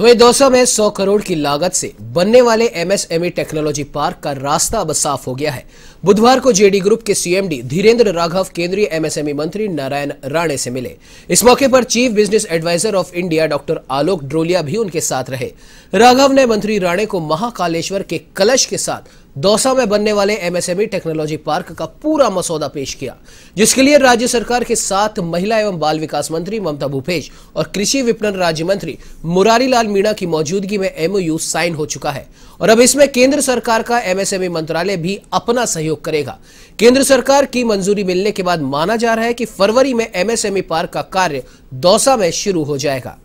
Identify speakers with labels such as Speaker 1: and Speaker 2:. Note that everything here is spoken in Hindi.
Speaker 1: तो वही दोस्तों में 100 करोड़ की लागत से बनने वाले एमएसएमई टेक्नोलॉजी पार्क का रास्ता अब साफ हो गया है बुधवार को जेडी ग्रुप के सीएमडी धीरेन्द्र राघव केंद्रीय एमएसएमई e मंत्री नारायण राणे से मिले इस मौके पर chief business adviser of India doctor Alok Drolia भी उनके साथ रहे राघव ने मंत्री राणे को महाकालेश्वर के कलश के साथ दौसा में बनने वाले एमएसएमई टेक्नोलॉजी पार्क का पूरा मसौदा पेश किया जिसके लिए राज्य सरकार के साथ महिला एवं बाल विकास मंत्री ममता भूपेश और कृषि विपणन राज्य मंत्री मुरारी लाल मीणा की मौजूदगी में एमओयू साइन हो चुका है और अब इसमें केंद्र सरकार का एमएसएमई e मंत्रालय भी अपना सहयोग करेगा केंद्र सरकार की मंजूरी मिलने के बाद माना जा रहा है कि फरवरी में एमएसएमई पार्क e का कार्य दौसा में शुरू हो जाएगा